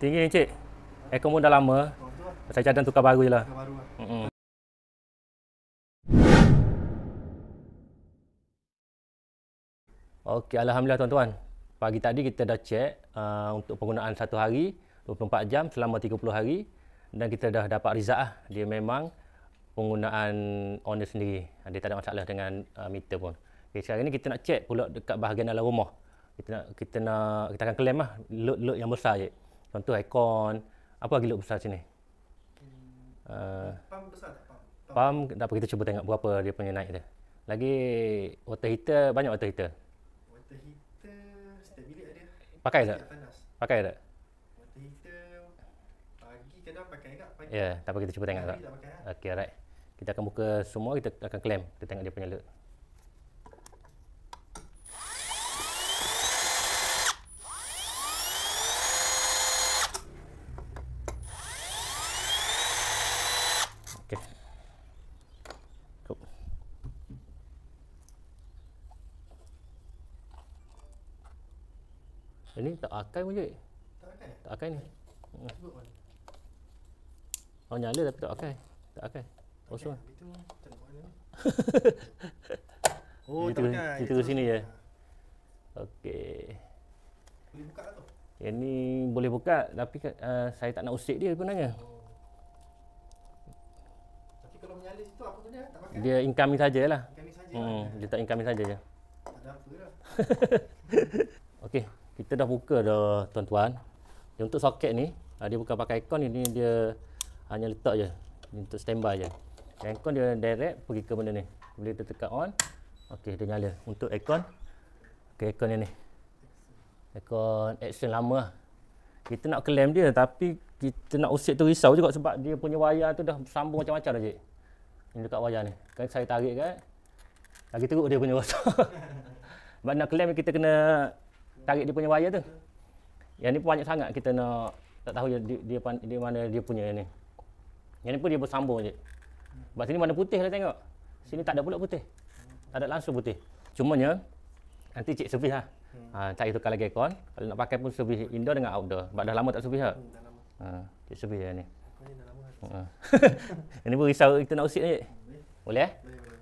Tinggi ni cik. Aircon pun dah lama. Pasal cadang tukar baru je lah. lah. Okey, Alhamdulillah tuan-tuan. Pagi tadi kita dah cek uh, untuk penggunaan satu hari, 24 jam selama 30 hari. Dan kita dah dapat result lah. Dia memang penggunaan owner sendiri. Dia tak ada masalah dengan uh, meter pun. Okay, sekarang ni kita nak cek pula dekat bahagian dalam rumah. Kita nak, kita nak kita akan claim lah load-load yang besar je. Contoh aircon Apa lagi load besar sini? ni? Hmm, uh, pump besar pam. Pump. tak apa kita cuba tengok berapa dia punya naik dia Lagi water heater banyak water heater? Water heater setiap bilik ada Pakai tak? Panas. Pakai tak? Water heater pagi kadang pakai tak? Ya yeah, tak apa kita cuba tengok tak? Ha. Okay alright Kita akan buka semua kita akan claim Kita tengok dia punya load Ini tak akan pun je. Tak akan. Tak akan ni. Hmm. Oh, nyala tapi tak akan. Tak akan. Tak akan. Oh, semua. Itu macam mana oh, tak akan. Itu sini je. Ya. Okey. Boleh buka tu. Yang ni boleh buka tapi uh, saya tak nak usik dia sebenarnya. Oh. Dia incoming sajalah. Incoming sajalah. Hmm, dia tak incoming saja je. Ada apa dah? dah buka dah tuan-tuan. untuk soket ni, ah, dia bukan pakai aircon ini dia hanya letak je untuk standby je. Aircon dia direct pergi ke benda ni. Boleh kita on, okey dia nyala untuk aircon. Okey aircon ni ni. Aircon action lama lah. Kita nak claim dia tapi kita nak usik tu risau juga sebab dia punya wayar tu dah sambung macam-macam dah cik. Ini dekat wayar ni. Kan saya tarik kan. Lagi teruk dia punya rosak. sebab nak claim kita kena tarik dia punya wire tu. Yang ni pun banyak sangat kita nak tak tahu dia dia, dia, dia mana dia punya yang ni. Yang ni pun dia bersambung je. Sebab sini mana putih lah tengok. Sini tak ada pula putih. Tak ada langsung putih. Cuma Cumanya nanti cik servis lah. Hmm. Ha, cari tukar lagi aircon. Kalau nak pakai pun servis indoor dengan outdoor. Sebab dah lama tak servis lah. Hmm, ha, lah, lah. Ha, cik servis lah ni. Ini pun risau kita nak usik ni. Eh? Boleh?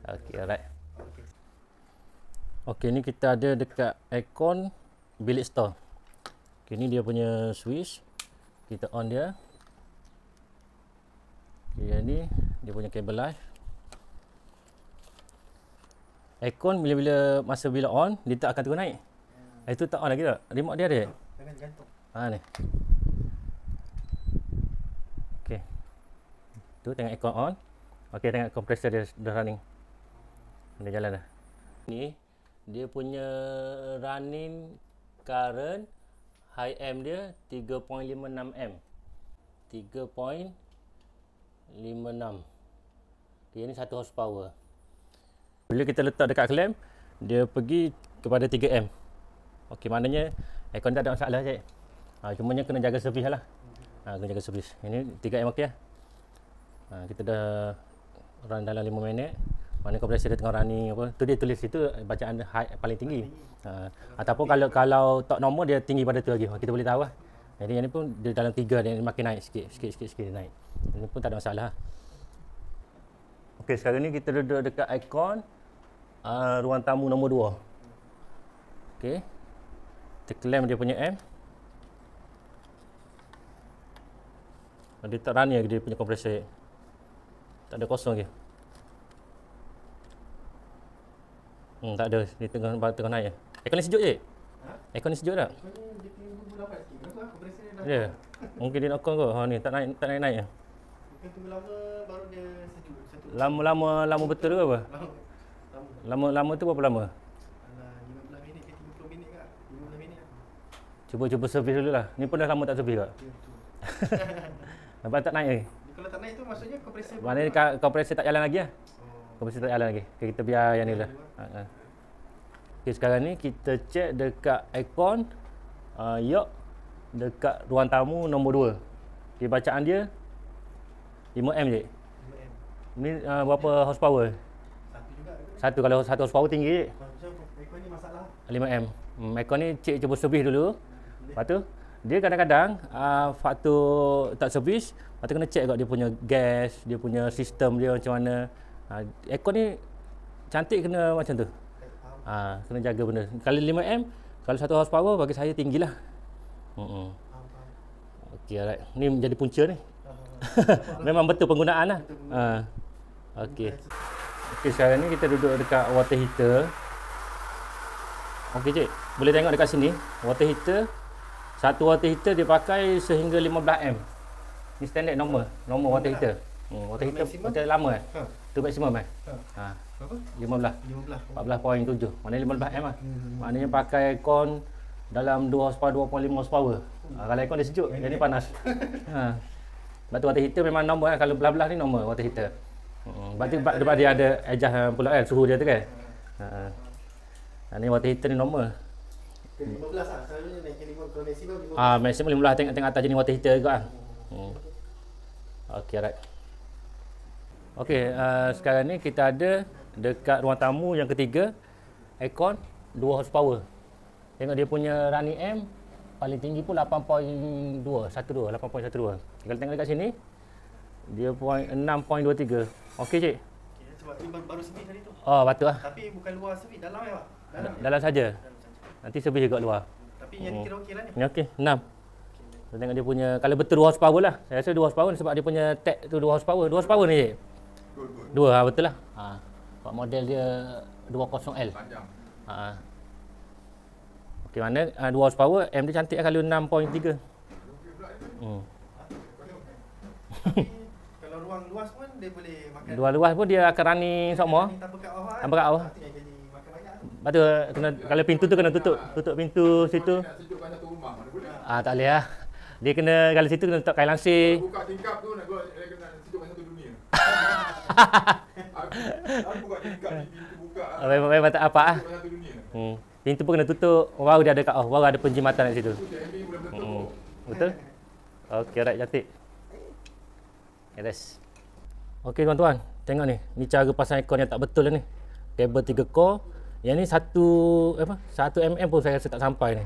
Okey, alright. Okey, ni kita ada dekat aircon bilik store ok ni dia punya switch kita on dia ok yang ni dia punya kabel live aircon bila-bila masa bila on dia tak akan turun naik hmm. itu tak on lagi tak remote dia ada tengah gantung ha ah, ni ok tu tengah aircon on ok tengah compressor dia dah running dia jalan dah ni dia punya running current high M dia 3.56 M 3.56 okay, ini 1 horsepower bila kita letak dekat clamp dia pergi kepada 3 M ok maknanya aircon tak ada masalah cik ha, cumanya kena jaga servis lah ha, kena jaga servis ini 3 M ok ya ha, kita dah run dalam 5 minit mana kau boleh cerita tengah orang apa tu dia tulis itu eh, bacaan high, paling tinggi ha. ataupun kalau kalau tak normal dia tinggi pada tu lagi ha, kita boleh tahu lah jadi yang ni pun dia dalam tiga dia makin naik sikit sikit sikit sikit, sikit naik ini pun tak ada masalah Okey, sekarang ni kita duduk dekat ikon uh, ruang tamu nombor 2 Okey, kita claim dia punya M dia tak run ya, dia punya compressor tak ada kosong lagi. Hmm, tak ada. Dia tengah tengah naik. Aircon ni sejuk je. Ha? Aircon ni sejuk tak? Ya. Yeah. Mungkin dia nak kau. Ha ni tak naik tak naik naik. Mungkin lama Lama-lama betul ke apa? Lama. lama tu berapa lama? Cuba cuba servis dulu lah. Ni pun dah lama tak servis kak. Ya, Nampak tak naik ni? Eh? Kalau tak naik tu maksudnya kompresor Maksudnya kompresor tak jalan lagi lah? Ya? Kompresi tak jalan lagi. Okay, kita biar yang ni lah. Ha, ha. Okay, sekarang ni kita check dekat aircon uh, ah, York dekat ruang tamu nombor 2. Okay, bacaan dia 5M je. 5M. Ni uh, berapa horsepower? Satu juga. Satu kalau satu horsepower tinggi je. Aircon ni masalah. 5M. Hmm, aircon ni cek cuba servis dulu. Lepas tu dia kadang-kadang uh, faktor tak servis, lepas tu kena check kot dia punya gas, dia punya sistem dia macam mana. Ha, ekor ni cantik kena macam tu. Ha, kena jaga benda. Kali 5M, kalau satu horsepower bagi saya tinggilah. Hmm. Okey, alright. Ni menjadi punca ni. Memang betul penggunaan lah. Ha. Okey. Okey, sekarang ni kita duduk dekat water heater. Okey, cik. Boleh tengok dekat sini. Water heater. Satu water heater dia pakai sehingga 15M. Ni standard normal. Normal water heater. Hmm, water heater. Water lama eh? Ha. Itu maksimum eh? Ha. ha. Berapa? 15. 15. 14.7. Maknanya 15 M ah. Hmm. Maknanya pakai aircon dalam 2 horsepower 2.5 horsepower. Hmm. Ha, kalau aircon dia sejuk, jadi hmm. panas. ha. Batu water heater memang normal eh? kalau belah-belah ni normal water heater. Hmm. Batu yeah, dia, ada adjust eh, pula kan suhu dia tu kan. Hmm. Ha. Ha. Ini water heater ni normal. 15 lah. Selalunya maksimum 15. Ah, ha, maksimum 15 tengok-tengok atas jenis water heater juga lah. Hmm. hmm. Okay, alright. Okey, uh, sekarang ni kita ada dekat ruang tamu yang ketiga aircon 2 horsepower. Tengok dia punya running M paling tinggi pun 8.2, 12, 8.12. Kalau tengok dekat sini dia 6.23. Okey cik. Okey, sebab ni baru servis tadi tu. Oh, betul lah. Tapi bukan luar servis, dalam ya, Pak. Dalam. Ya? Dalam saja. Nanti servis juga luar. Tapi yang hmm. kira okeylah ni. Lah ya okey, 6. Kita tengok dia punya kalau betul 2 horsepower lah. Saya rasa 2 horsepower ni sebab dia punya tag tu 2 horsepower. 2 horsepower ni cik. Dua ha, betul lah. Ha. Ah, Pak model dia 20L. Panjang. Ha. Okey mana uh, dual power M dia cantik lah kalau 6.3. Hmm. Kalau ruang luas pun dia boleh Dua luas pun dia akan running semua. Tanpa kat bawah. Eh? Tanpa kat bawah. Lepas tu kena, kalau pintu tu kena tutup. Tutup pintu situ. Ah tak boleh ah. Dia kena kalau situ kena letak kail Buka tingkap tu nak gua kena tutup macam tu dunia. aku buka pintu buka. Apa ah. apa ah. Hmm. Pintu pun kena tutup. Wow dia ada kat oh, wow ada penjimatan kat situ. Hmm. Betul? Okey, right cantik. Yes. Okey tuan-tuan, tengok ni. Ni cara pasang aircon yang tak betul lah ni. Kabel tiga core. Yang ni satu apa? Satu mm pun saya rasa tak sampai ni.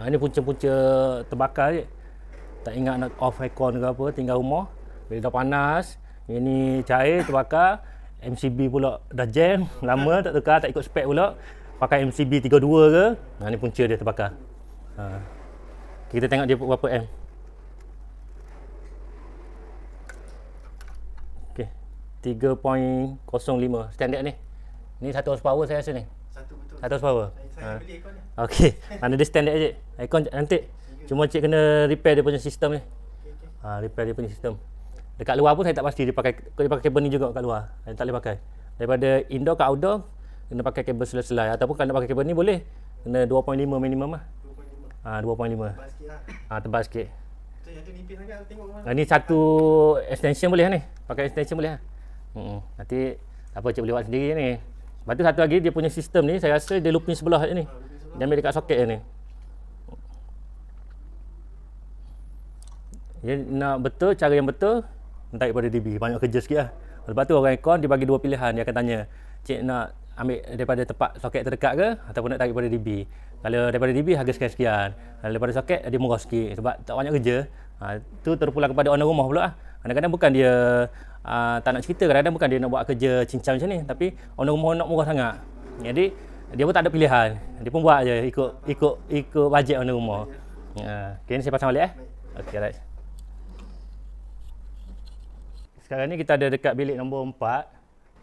Ha ni punca-punca terbakar je. Tak ingat nak off aircon ke apa, tinggal rumah. Bila dah panas, ini cair terbakar MCB pula dah jam lama tak tukar tak ikut spek pula pakai MCB 32 ke ini ni punca dia terbakar ha. kita tengok dia berapa M Okay 3.05 standard ni ni 1 horsepower saya rasa ni 1 betul power saya, saya ha. beli aircon mana dia standard aje aircon nanti cuma cik kena repair dia punya sistem ni ha repair dia punya sistem Dekat luar pun saya tak pasti dia pakai dia pakai kabel ni juga kat luar. Saya tak boleh pakai. Daripada indoor ke outdoor kena pakai kabel selai-selai ataupun kalau nak pakai kabel ni boleh kena 2.5 minimum lah. 2.5. Ah ha, 2.5. Tebal sikitlah. Ah tebal sikit. Tu yang ah, ni satu extension boleh lah ni. Pakai extension boleh ah. Hmm. Nanti apa cik boleh buat sendiri ni. Batu satu lagi dia punya sistem ni saya rasa dia looping sebelah ni. Ah, dia ambil dekat soket ni. Dia nak betul cara yang betul minta daripada DB banyak kerja sikit lah lepas tu orang ikon dia bagi dua pilihan dia akan tanya cik nak ambil daripada tempat soket terdekat ke ataupun nak tarik daripada DB kalau daripada DB harga sekian-sekian kalau daripada soket dia murah sikit sebab tak banyak kerja ha, tu terpulang kepada owner rumah pula kadang-kadang bukan dia ha, tak nak cerita kadang-kadang bukan dia nak buat kerja cincang macam ni tapi owner rumah nak murah sangat jadi dia pun tak ada pilihan dia pun buat je ikut ikut ikut bajet owner rumah ha, ok ni saya pasang balik eh ok alright sekarang ni kita ada dekat bilik nombor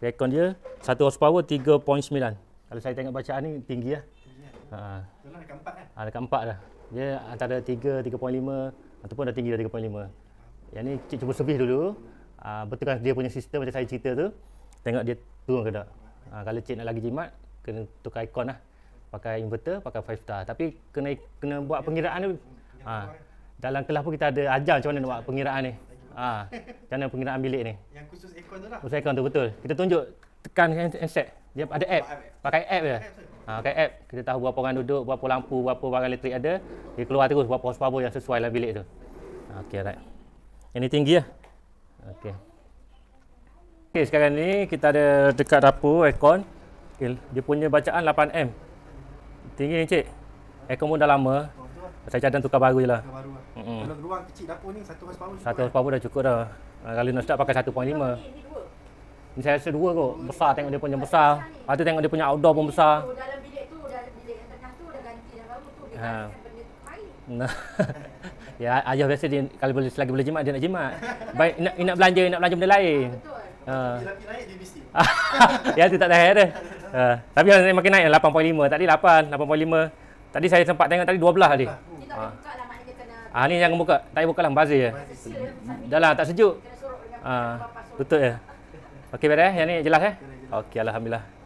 4. Rekon dia 1 horsepower 3.9. Kalau saya tengok bacaan ni tinggi lah. Ya. Ha. Tolong dekat 4 kan? Ha, dekat 4 dah. Dia antara 3, 3.5 ataupun dah tinggi dah 3.5. Yang ni cik cuba servis dulu. Ha, kan dia punya sistem macam saya cerita tu. Tengok dia turun ke tak. Ha, kalau cik nak lagi jimat, kena tukar ikon lah. Pakai inverter, pakai 5 star. Tapi kena kena buat pengiraan tu. Ha. Dalam kelas pun kita ada ajar macam mana nak buat pengiraan ni. Ah, macam mana penggunaan bilik ni? Yang khusus aircon tu lah. Khusus aircon tu betul. Kita tunjuk tekan handset. Dia ada app. Pakai app je. Ha, pakai app. Kita tahu berapa orang duduk, berapa lampu, berapa barang elektrik ada. Dia keluar terus berapa horsepower yang sesuai lah bilik tu. Ah, okey, right. Ini tinggi ya. Okey. Okey, sekarang ni kita ada dekat dapur aircon. Okay, dia punya bacaan 8M. Tinggi ni, cik. Aircon pun dah lama. Saya cadang tukar baru je lah. Tukar baru lah. Mm-hmm. Kalau ruang kecil dapur ni, satu horsepower cukup. Satu horsepower dah cukup dah. Uh, kalau nak start pakai 1.5. Ini, ini dua. Ini saya rasa dua kot. Besar tengok dia punya besar. Lepas tengok dia punya outdoor pun besar. Dalam bilik tu, dalam bilik yang tengah dah ganti dah baru tu. Dia ha. benda tu Ya, ayah biasa dia kalau boleh selagi boleh jimat dia nak jimat. Baik nak nak belanja nak belanja benda lain. Ha, betul. Ha. Dia naik dia mesti. ya tu tak tahu dah. Ha. Tapi yang makin naik 8.5 tadi 8, 8.5. Tadi saya sempat tengok tadi 12 tadi. Ha. Ah. Lah, ah ni jangan buka. Tak buka lah bazir je. Dahlah lah, tak sejuk. Ah betul ya. Okey beres. Eh, yang ni jelas eh? Okey alhamdulillah.